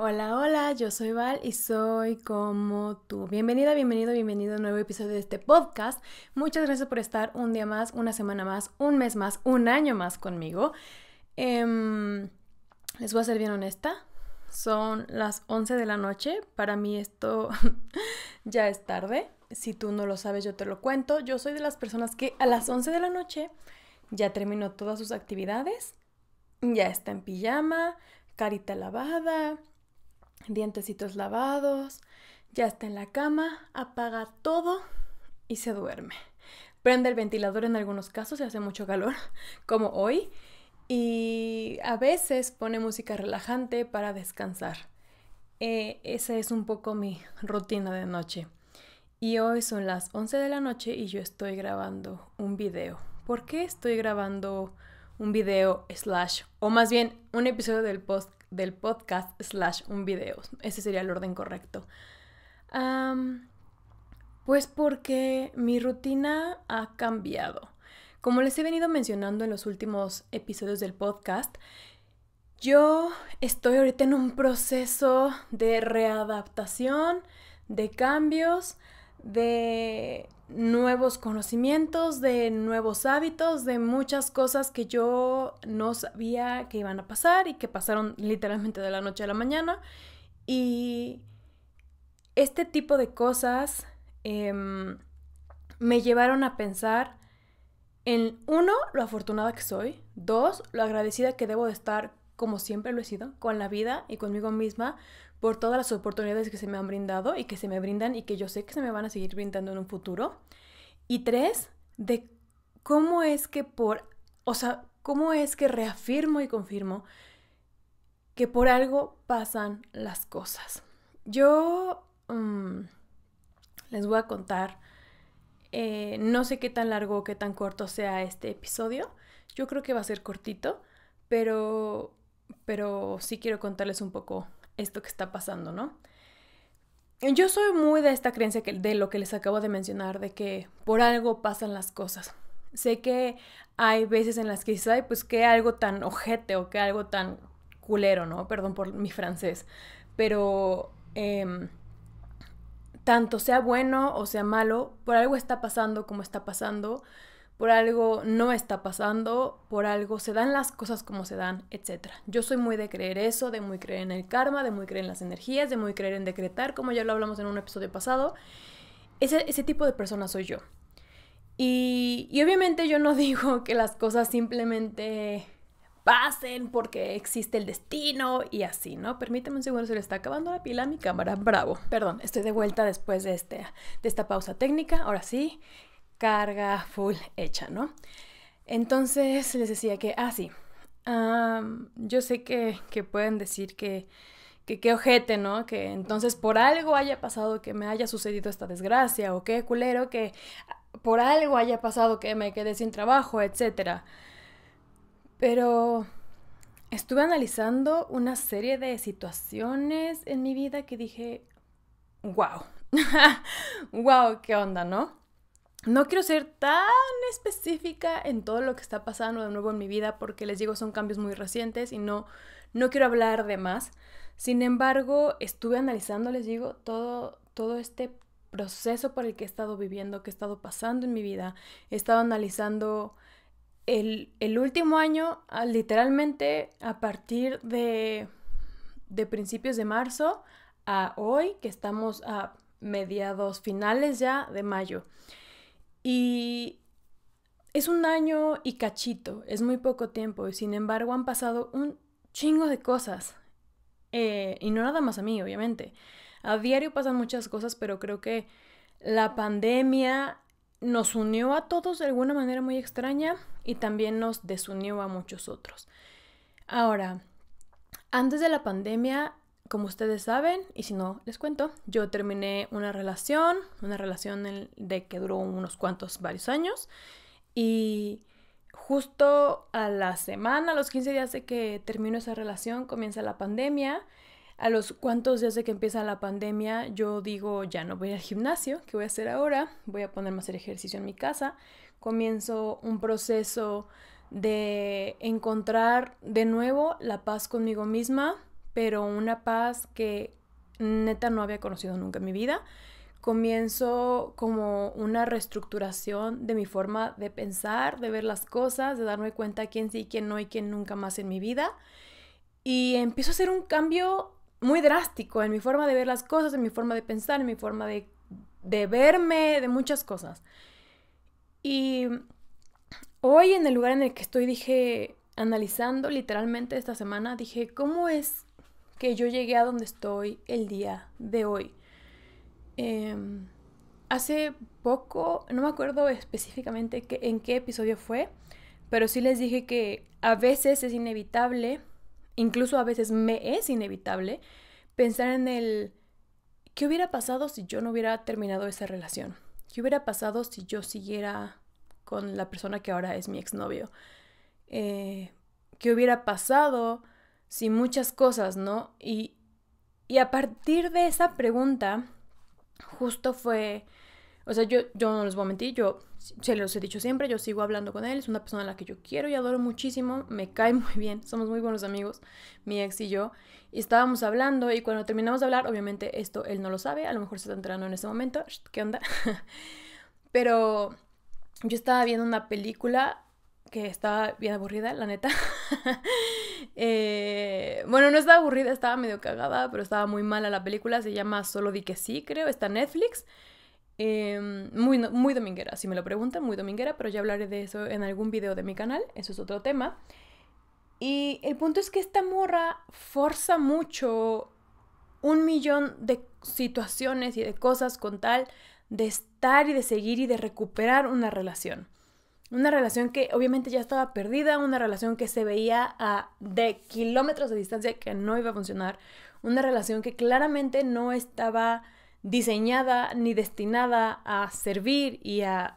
Hola, hola, yo soy Val y soy como tú. Bienvenida, bienvenido, bienvenido a un nuevo episodio de este podcast. Muchas gracias por estar un día más, una semana más, un mes más, un año más conmigo. Em, les voy a ser bien honesta, son las 11 de la noche. Para mí esto ya es tarde. Si tú no lo sabes, yo te lo cuento. Yo soy de las personas que a las 11 de la noche ya terminó todas sus actividades, ya está en pijama, carita lavada, dientecitos lavados, ya está en la cama, apaga todo y se duerme. Prende el ventilador en algunos casos, y hace mucho calor, como hoy, y a veces pone música relajante para descansar. E, esa es un poco mi rutina de noche. Y hoy son las 11 de la noche y yo estoy grabando un video. ¿Por qué estoy grabando un video slash, o más bien un episodio del post del podcast slash un video. Ese sería el orden correcto. pues porque mi rutina ha cambiado. Como les he venido mencionando en los últimos episodios del podcast, yo estoy ahorita en un proceso de readaptación, de cambios, de nuevos conocimientos, de nuevos hábitos, de muchas cosas que yo no sabía que iban a pasar y que pasaron literalmente de la noche a la mañana. Y este tipo de cosas em, me llevaron a pensar en, uno, lo afortunada que soy, dos, lo agradecida que debo de estar, como siempre lo he sido, con la vida y conmigo misma, por todas las oportunidades que se me han brindado y que se me brindan y que yo sé que se me van a seguir brindando en un futuro. Y tres, de cómo es que por, o sea, cómo es que reafirmo y confirmo que por algo pasan las cosas. Yo mm, les voy a contar, eh, no sé qué tan largo o qué tan corto sea este episodio, yo creo que va a ser cortito, pero, pero sí quiero contarles un poco esto que está pasando, ¿no? Yo soy muy de esta creencia que, de lo que les acabo de mencionar, de que por algo pasan las cosas. Sé que hay veces en las que dices, ay, pues que algo tan ojete o que algo tan culero, ¿no? Perdón por mi francés, pero em, tanto sea bueno o sea malo, por algo está pasando como está pasando por algo no está pasando, por algo se dan las cosas como se dan, etc. Yo soy muy de creer eso, de muy creer en el karma, de muy creer en las energías, de muy creer en decretar, como ya lo hablamos en un episodio pasado. Ese, tipo de persona soy yo. Y, obviamente yo no digo que las cosas simplemente pasen porque existe el destino y así, ¿no? Permíteme un segundo, se le está acabando la pila a mi cámara, bravo. Perdón, estoy de vuelta después de, este, de esta pausa técnica, ahora sí carga full hecha, ¿no? Entonces les decía que, ah, sí, yo sé que, pueden decir que que qué ojete, ¿no? Que entonces por algo haya pasado que me haya sucedido esta desgracia, o qué culero que por algo haya pasado que me quedé sin trabajo, etc. Pero estuve analizando una serie de situaciones en mi vida que dije, wow, wow, qué onda, ¿no? No quiero ser tan específica en todo lo que está pasando de nuevo en mi vida porque les digo son cambios muy recientes y no, no quiero hablar de más. Sin embargo, estuve analizando, les digo, todo, todo este proceso por el que he estado viviendo, que he estado pasando en mi vida. He estado analizando el, último año ah, literalmente a partir de, de principios de marzo a hoy, que estamos a mediados finales ya de mayo. Y es un año y cachito, es muy poco tiempo, y sin embargo han pasado un chingo de cosas. Eh, y no nada más a mí, obviamente. A diario pasan muchas cosas, pero creo que la pandemia nos unió a todos de alguna manera muy extraña y también nos desunió a muchos otros. Ahora, antes de la pandemia como ustedes saben, y si no les cuento, yo terminé una relación, una relación de que duró unos cuantos, varios años, y justo a la semana, a los 15 días de que termino esa relación, comienza la pandemia. A los cuantos días de que empieza la pandemia, yo digo, ya no voy al gimnasio, ¿qué voy a hacer ahora? Voy a ponerme a hacer ejercicio en mi casa. Comienzo un proceso de encontrar de nuevo la paz conmigo misma, pero una paz que neta no había conocido nunca en mi vida. Comienzo como una reestructuración de mi forma de pensar, de ver las cosas, de darme cuenta quién sí, quién no y quién nunca más en mi vida. Y empiezo a hacer un cambio muy drástico en mi forma de ver las cosas, en mi forma de pensar, en mi forma de, de verme, de muchas cosas. Y hoy en el lugar en el que estoy dije, analizando literalmente esta semana, dije, ¿cómo es que yo llegué a donde estoy el día de hoy. Em, hace poco, no me acuerdo específicamente en qué episodio fue, pero sí les dije que a veces es inevitable, incluso a veces me es inevitable, pensar en el qué hubiera pasado si yo no hubiera terminado esa relación, qué hubiera pasado si yo siguiera con la persona que ahora es mi exnovio, eh, qué hubiera pasado Sí, muchas cosas, ¿no? Y, y a partir de esa pregunta, justo fue, o sea, yo, yo no les voy a mentir, yo se los he dicho siempre, yo sigo hablando con él, es una persona a la que yo quiero y adoro muchísimo, me cae muy bien, somos muy buenos amigos, mi ex y yo, y estábamos hablando y cuando terminamos de hablar, obviamente esto él no lo sabe, a lo mejor se está enterando en ese momento, ¿qué onda? Pero yo estaba viendo una película que estaba bien aburrida, la neta. Eh, bueno, no estaba aburrida, estaba medio cagada, pero estaba muy mala la película. Se llama Solo di que sí, creo. Está en Netflix. Em, muy, muy dominguera, si me lo preguntan, muy dominguera, pero ya hablaré de eso en algún video de mi canal. Eso es otro tema. Y el punto es que esta morra forza mucho un millón de situaciones y de cosas con tal de estar y de seguir y de recuperar una relación. Una relación que obviamente ya estaba perdida, una relación que se veía a de kilómetros de distancia que no iba a funcionar, una relación que claramente no estaba diseñada ni destinada a servir y a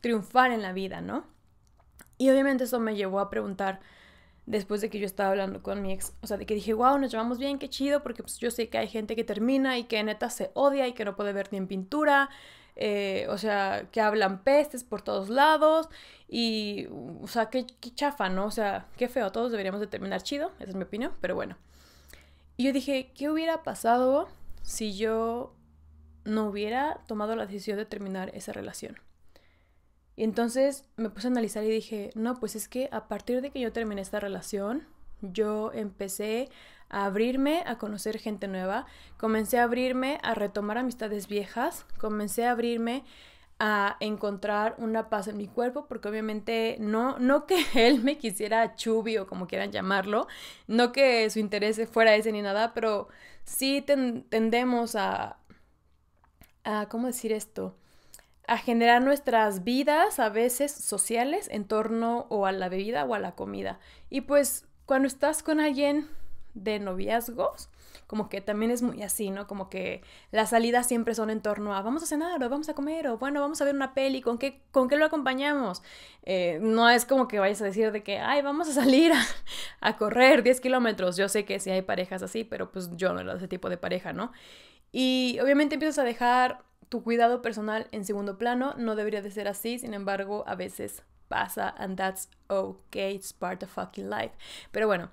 triunfar en la vida, ¿no? Y obviamente eso me llevó a preguntar después de que yo estaba hablando con mi ex, o sea, de que dije, wow, nos llevamos bien, qué chido, porque pues yo sé que hay gente que termina y que neta se odia y que no puede ver ni en pintura eh, o sea, que hablan pestes por todos lados y, o sea, qué, chafa, ¿no? O sea, qué feo, todos deberíamos de terminar chido, esa es mi opinión, pero bueno. Y yo dije, ¿qué hubiera pasado si yo no hubiera tomado la decisión de terminar esa relación? Y entonces me puse a analizar y dije, no, pues es que a partir de que yo terminé esta relación, yo empecé a abrirme a conocer gente nueva, comencé a abrirme a retomar amistades viejas, comencé a abrirme a encontrar una paz en mi cuerpo, porque obviamente no, no que él me quisiera chubi o como quieran llamarlo, no que su interés fuera ese ni nada, pero sí tendemos a, a, ¿cómo decir esto? A generar nuestras vidas a veces sociales en torno o a la bebida o a la comida. Y pues cuando estás con alguien de noviazgos, como que también es muy así, ¿no? Como que las salidas siempre son en torno a vamos a cenar o vamos a comer o bueno, vamos a ver una peli, ¿con qué, con qué lo acompañamos? Eh, no es como que vayas a decir de que, ay, vamos a salir a, correr 10 kilómetros. Yo sé que sí hay parejas así, pero pues yo no era ese tipo de pareja, ¿no? Y obviamente empiezas a dejar tu cuidado personal en segundo plano, no debería de ser así, sin embargo, a veces pasa and that's okay, it's part of fucking life. Pero bueno,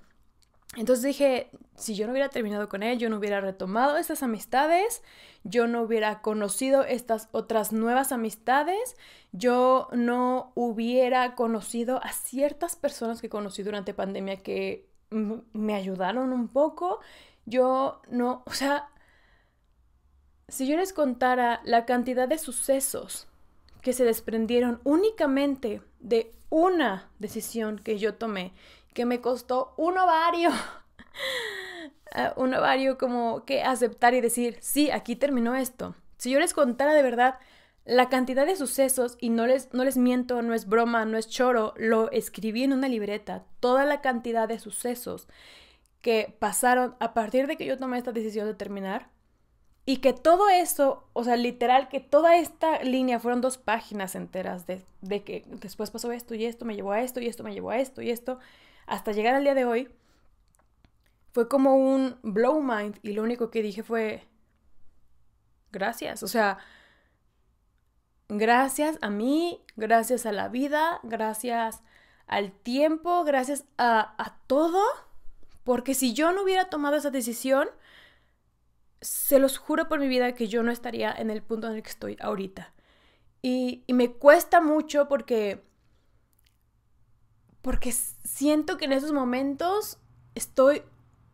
entonces dije, si yo no hubiera terminado con él, yo no hubiera retomado estas amistades, yo no hubiera conocido estas otras nuevas amistades, yo no hubiera conocido a ciertas personas que conocí durante pandemia que me ayudaron un poco, yo no, o sea, si yo les contara la cantidad de sucesos que se desprendieron únicamente de una decisión que yo tomé que me costó un ovario. Ah, un ovario como que aceptar y decir, sí, aquí terminó esto. Si yo les contara de verdad la cantidad de sucesos, y no les, no les miento, no es broma, no es choro, lo escribí en una libreta, toda la cantidad de sucesos que pasaron a partir de que yo tomé esta decisión de terminar, y que todo eso, o sea, literal, que toda esta línea fueron dos páginas enteras de, que después pasó esto y esto me llevó a esto y esto me llevó a esto y esto, hasta llegar al día de hoy, fue como un blow mind y lo único que dije fue, gracias, o sea, gracias a mí, gracias a la vida, gracias al tiempo, gracias a, a todo, porque si yo no hubiera tomado esa decisión, se los juro por mi vida que yo no estaría en el punto en el que estoy ahorita. Y, me cuesta mucho porque, porque siento que en esos momentos estoy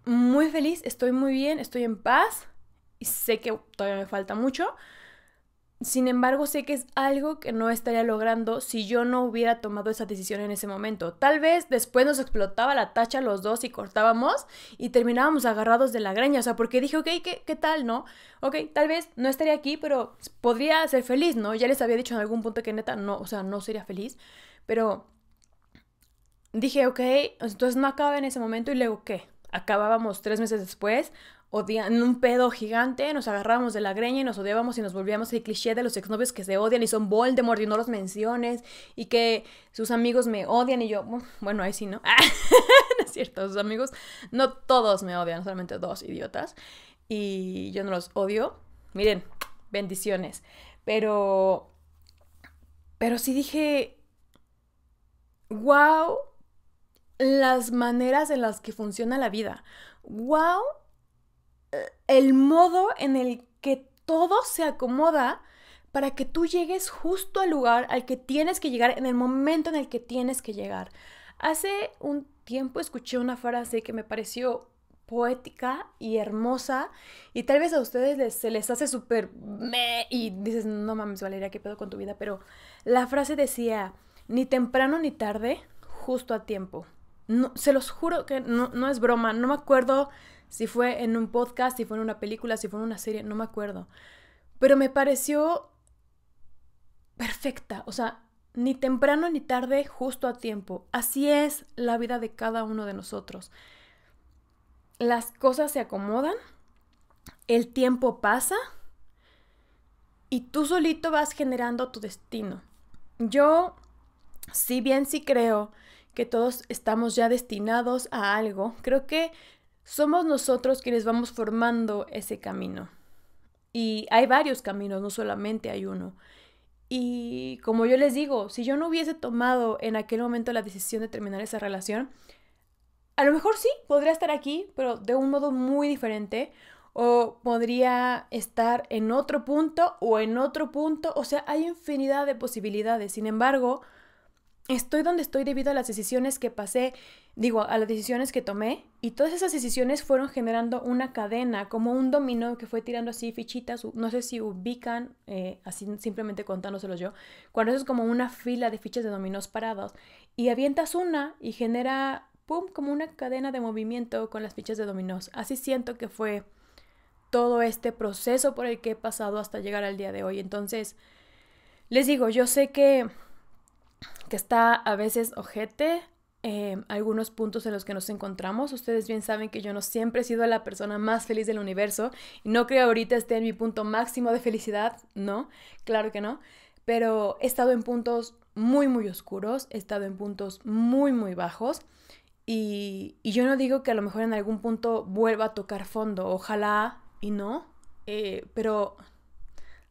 muy feliz, estoy muy bien, estoy en paz y sé que todavía me falta mucho, sin embargo, sé que es algo que no estaría logrando si yo no hubiera tomado esa decisión en ese momento. Tal vez después nos explotaba la tacha los dos y cortábamos y terminábamos agarrados de la graña. O sea, porque dije, ok, ¿qué, qué tal, no? Ok, tal vez no estaría aquí, pero podría ser feliz, ¿no? Ya les había dicho en algún punto que neta, no, o sea, no sería feliz. Pero dije, ok, entonces no acaba en ese momento y luego, ¿qué? Acabábamos tres meses después en un pedo gigante, nos agarrábamos de la greña y nos odiábamos y nos volvíamos el cliché de los exnovios que se odian y son Voldemort y no los menciones y que sus amigos me odian y yo, bueno, ahí sí, ¿no? Ah, no es cierto, sus amigos, no todos me odian, solamente dos idiotas y yo no los odio. Miren, bendiciones. Pero, pero sí dije, wow, las maneras en las que funciona la vida. Wow, el modo en el que todo se acomoda para que tú llegues justo al lugar al que tienes que llegar en el momento en el que tienes que llegar. Hace un tiempo escuché una frase que me pareció poética y hermosa y tal vez a ustedes se les hace súper y dices, no mames Valeria, ¿qué pedo con tu vida? Pero la frase decía, ni temprano ni tarde, justo a tiempo. No, se los juro que no es broma, no me acuerdo si fue en un podcast, si fue en una película, si fue en una serie, no me acuerdo. Pero me pareció perfecta, o sea, ni temprano ni tarde, justo a tiempo. Así es la vida de cada uno de nosotros. Las cosas se acomodan, el tiempo pasa y tú solito vas generando tu destino. Yo, si bien sí creo que todos estamos ya destinados a algo, creo que somos nosotros quienes vamos formando ese camino. Y hay varios caminos, no solamente hay uno. Y como yo les digo, si yo no hubiese tomado en aquel momento la decisión de terminar esa relación, a lo mejor sí, podría estar aquí, pero de un modo muy diferente. O podría estar en otro punto o en otro punto. O sea, hay infinidad de posibilidades. Sin embargo, estoy donde estoy debido a las decisiones que pasé, digo, a las decisiones que tomé, y todas esas decisiones fueron generando una cadena, como un dominó que fue tirando así fichitas, no sé si ubican, eh, así simplemente contándoselos yo, cuando eso es como una fila de fichas de dominós paradas y avientas una y genera, ¡pum!, como una cadena de movimiento con las fichas de dominós. Así siento que fue todo este proceso por el que he pasado hasta llegar al día de hoy. Entonces, les digo, yo sé que que está a veces ojete, eh, algunos puntos en los que nos encontramos. Ustedes bien saben que yo no siempre he sido la persona más feliz del universo y no creo ahorita esté en mi punto máximo de felicidad, no, claro que no, pero he estado en puntos muy, muy oscuros, he estado en puntos muy, muy bajos y, y yo no digo que a lo mejor en algún punto vuelva a tocar fondo, ojalá y no, eh, pero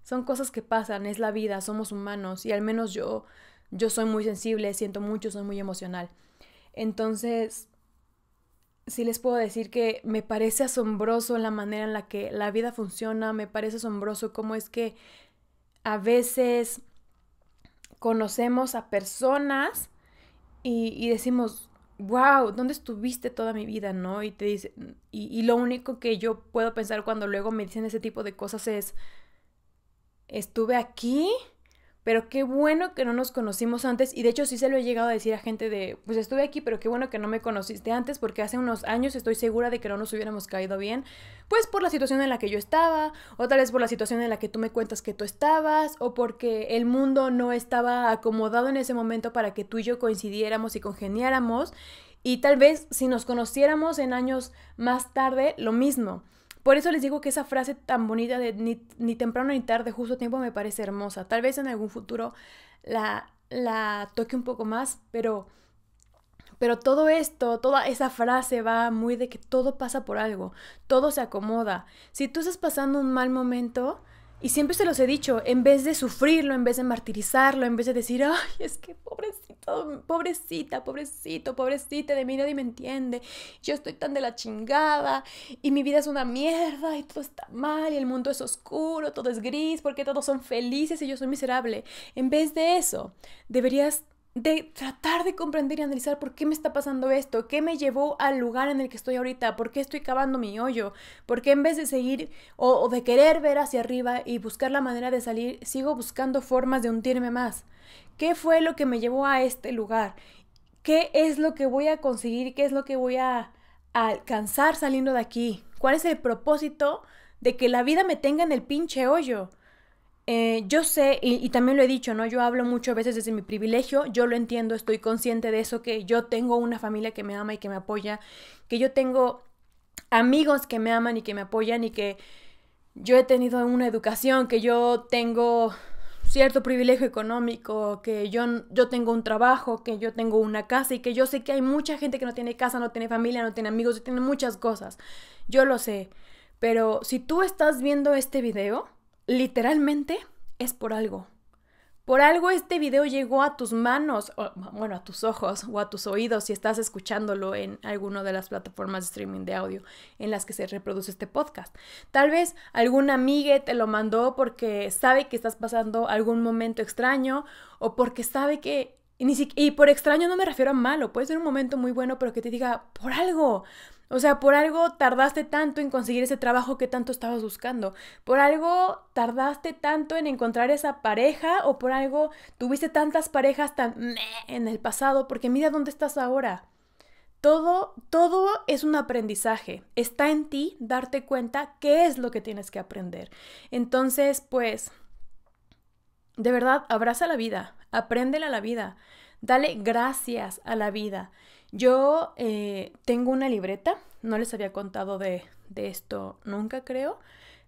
son cosas que pasan, es la vida, somos humanos y al menos yo yo soy muy sensible, siento mucho, soy muy emocional. Entonces, sí les puedo decir que me parece asombroso la manera en la que la vida funciona, me parece asombroso cómo es que a veces conocemos a personas y, decimos, wow, ¿dónde estuviste toda mi vida? ¿No? Y te dice, y, lo único que yo puedo pensar cuando luego me dicen ese tipo de cosas es, estuve aquí pero qué bueno que no nos conocimos antes y de hecho sí se lo he llegado a decir a gente de, pues estuve aquí, pero qué bueno que no me conociste antes porque hace unos años estoy segura de que no nos hubiéramos caído bien, pues por la situación en la que yo estaba, o tal vez por la situación en la que tú me cuentas que tú estabas, o porque el mundo no estaba acomodado en ese momento para que tú y yo coincidiéramos y congeniáramos y tal vez si nos conociéramos en años más tarde, lo mismo. Por eso les digo que esa frase tan bonita de ni, temprano ni tarde, justo tiempo, me parece hermosa. Tal vez en algún futuro la, la toque un poco más, pero, pero todo esto, toda esa frase va muy de que todo pasa por algo, todo se acomoda. Si tú estás pasando un mal momento, y siempre se los he dicho, en vez de sufrirlo, en vez de martirizarlo, en vez de decir, ay, es que pobrecito, pobrecita, pobrecito, pobrecita, de mí nadie me entiende, yo estoy tan de la chingada, y mi vida es una mierda, y todo está mal, y el mundo es oscuro, todo es gris, porque todos son felices y yo soy miserable. En vez de eso, deberías de tratar de comprender y analizar por qué me está pasando esto, qué me llevó al lugar en el que estoy ahorita, por qué estoy cavando mi hoyo, por qué en vez de seguir o, de querer ver hacia arriba y buscar la manera de salir, sigo buscando formas de hundirme más. ¿Qué fue lo que me llevó a este lugar? ¿Qué es lo que voy a conseguir? ¿Qué es lo que voy a alcanzar saliendo de aquí? ¿Cuál es el propósito de que la vida me tenga en el pinche hoyo? Eh, yo sé, y, también lo he dicho, ¿no? Yo hablo muchas veces desde mi privilegio, yo lo entiendo, estoy consciente de eso, que yo tengo una familia que me ama y que me apoya, que yo tengo amigos que me aman y que me apoyan y que yo he tenido una educación, que yo tengo cierto privilegio económico, que yo, yo tengo un trabajo, que yo tengo una casa y que yo sé que hay mucha gente que no tiene casa, no tiene familia, no tiene amigos, no tiene muchas cosas. Yo lo sé. Pero si tú estás viendo este video, literalmente es por algo. Por algo este video llegó a tus manos, bueno, a tus ojos o a tus oídos si estás escuchándolo en alguna de las plataformas de streaming de audio en las que se reproduce este podcast. Tal vez algún amiga te lo mandó porque sabe que estás pasando algún momento extraño o porque sabe que y, por extraño no me refiero a malo, puede ser un momento muy bueno, pero que te diga, por algo, o sea, por algo tardaste tanto en conseguir ese trabajo que tanto estabas buscando. Por algo tardaste tanto en encontrar esa pareja o por algo tuviste tantas parejas tan meh en el pasado porque mira dónde estás ahora. Todo, todo es un aprendizaje. Está en ti darte cuenta qué es lo que tienes que aprender. Entonces, pues, de verdad, abraza la vida, Apréndele a la vida. Dale gracias a la vida. Yo eh, tengo una libreta, no les había contado de, esto nunca creo,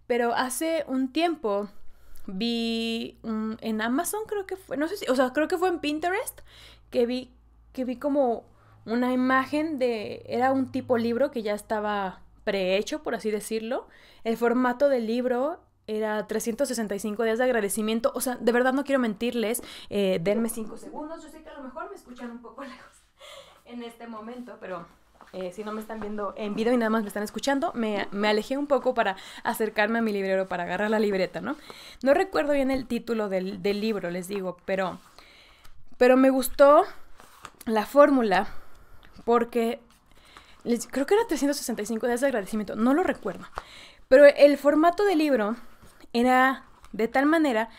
pero hace un tiempo vi en Amazon creo que fue, no sé si, o sea, creo que fue en Pinterest que vi que vi como una imagen de era un tipo libro que ya estaba prehecho, por así decirlo. El formato del libro era 365 días de agradecimiento. O sea, de verdad no quiero mentirles. Eh, denme cinco segundos. Yo sé que a lo mejor me escuchan un poco lejos en este momento, pero eh, si no me están viendo en video y nada más me están escuchando, me, me, alejé un poco para acercarme a mi librero, para agarrar la libreta, ¿no? No recuerdo bien el título del, del libro, les digo, pero, pero me gustó la fórmula porque creo que era 365 días de agradecimiento, no lo recuerdo. Pero el formato del libro era de tal manera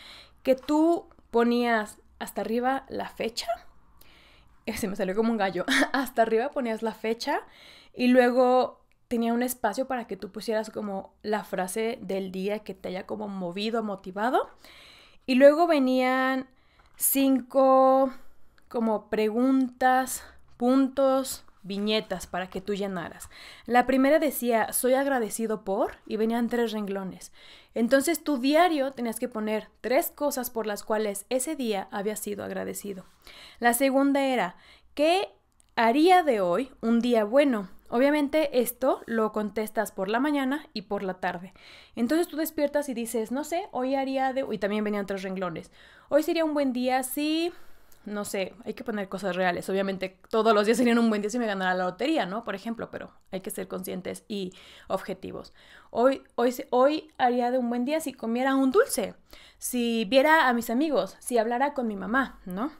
que tú ponías hasta arriba la fecha. Se me salió como un gallo. hasta arriba ponías la fecha y luego tenía un espacio para que tú pusieras como la frase del día que te haya como movido, motivado. Y luego venían cinco como preguntas, puntos, viñetas para que tú llenaras. La primera decía, soy agradecido por, y venían tres renglones. Entonces tu diario tenías que poner tres cosas por las cuales ese día había sido agradecido. La segunda era, ¿qué haría de hoy un día bueno? Obviamente esto lo contestas por la mañana y por la tarde. Entonces tú despiertas y dices, no sé, hoy haría de... Y también venían tres renglones. Hoy sería un buen día si no sé, hay que poner cosas reales. Obviamente todos los días serían un buen día si me ganara la lotería, ¿no? Por ejemplo, pero hay que ser conscientes y objetivos. Hoy, hoy, hoy haría de un buen día si comiera un dulce, si viera a mis amigos, si hablara con mi mamá, ¿no?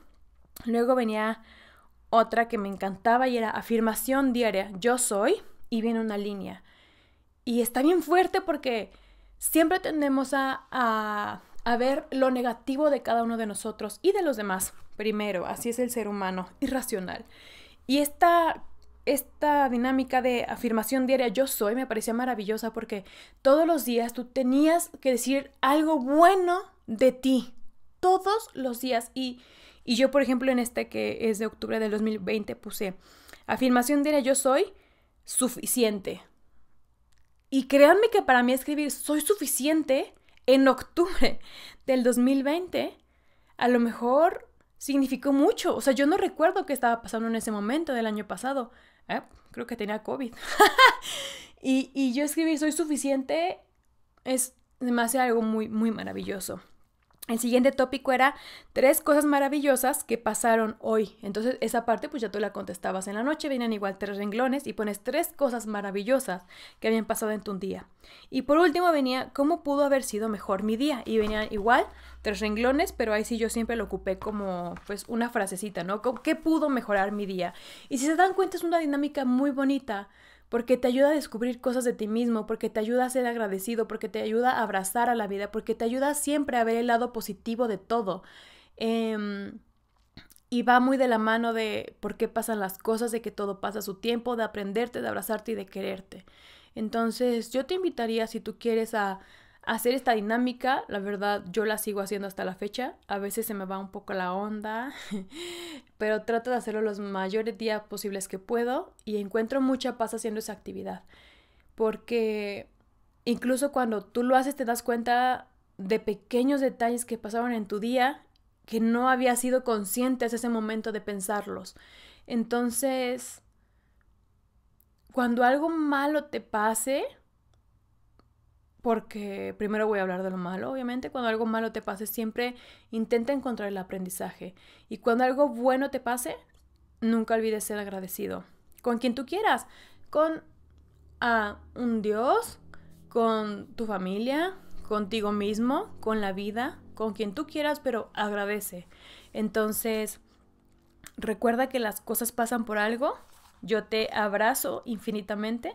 Luego venía otra que me encantaba y era afirmación diaria, yo soy, y viene una línea. Y está bien fuerte porque siempre tendemos a, a ver lo negativo de cada uno de nosotros y de los demás primero, así es el ser humano, irracional. Y esta, esta dinámica de afirmación diaria, yo soy, me parecía maravillosa porque todos los días tú tenías que decir algo bueno de ti, todos los días. Y, y yo, por ejemplo, en este que es de octubre del 2020, puse afirmación diaria, yo soy suficiente. Y créanme que para mí escribir soy suficiente en octubre del 2020, a lo mejor significó mucho. O sea, yo no recuerdo qué estaba pasando en ese momento del año pasado. Eh, creo que tenía COVID. y, y, yo escribí, soy suficiente, es, demasiado algo muy, muy maravilloso. El siguiente tópico era tres cosas maravillosas que pasaron hoy. Entonces esa parte pues ya tú la contestabas en la noche, Venían igual tres renglones y pones tres cosas maravillosas que habían pasado en tu día. Y por último venía cómo pudo haber sido mejor mi día y venían igual tres renglones, pero ahí sí yo siempre lo ocupé como pues una frasecita, ¿no? ¿Qué pudo mejorar mi día? Y si se dan cuenta es una dinámica muy bonita porque te ayuda a descubrir cosas de ti mismo, porque te ayuda a ser agradecido, porque te ayuda a abrazar a la vida, porque te ayuda siempre a ver el lado positivo de todo. Em, y va muy de la mano de por qué pasan las cosas, de que todo pasa su tiempo, de aprenderte, de abrazarte y de quererte. Entonces yo te invitaría, si tú quieres, a hacer esta dinámica, la verdad yo la sigo haciendo hasta la fecha, a veces se me va un poco la onda, pero trato de hacerlo los mayores días posibles que puedo y encuentro mucha paz haciendo esa actividad, porque incluso cuando tú lo haces te das cuenta de pequeños detalles que pasaban en tu día que no había sido consciente hasta ese momento de pensarlos. Entonces, cuando algo malo te pase, porque primero voy a hablar de lo malo, obviamente. Cuando algo malo te pase, siempre intenta encontrar el aprendizaje. Y cuando algo bueno te pase, nunca olvides ser agradecido. Con quien tú quieras, con a ah, un Dios, con tu familia, contigo mismo, con la vida, con quien tú quieras, pero agradece. Entonces, recuerda que las cosas pasan por algo. Yo te abrazo infinitamente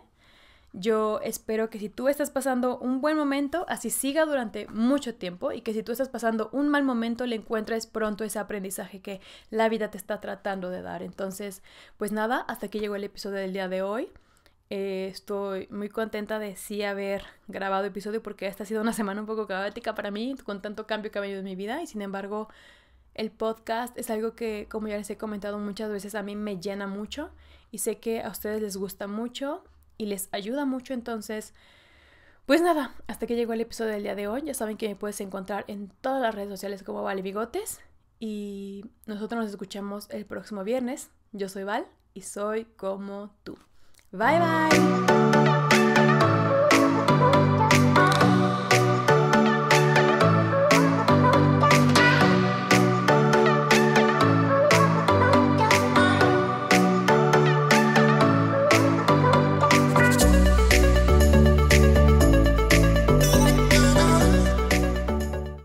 yo espero que si tú estás pasando un buen momento, así siga durante mucho tiempo y que si tú estás pasando un mal momento, le encuentres pronto ese aprendizaje que la vida te está tratando de dar. Entonces, pues nada, hasta aquí llegó el episodio del día de hoy. Eh, estoy muy contenta de sí haber grabado episodio porque esta ha sido una semana un poco caótica para mí, con tanto cambio que ha venido en mi vida y sin embargo el podcast es algo que, como ya les he comentado muchas veces, a mí me llena mucho y sé que a ustedes les gusta mucho y les ayuda mucho entonces. Pues nada, hasta que llegó el episodio del día de hoy. Ya saben que me puedes encontrar en todas las redes sociales como Vale Bigotes. Y nosotros nos escuchamos el próximo viernes. Yo soy Val y soy como tú. Bye bye.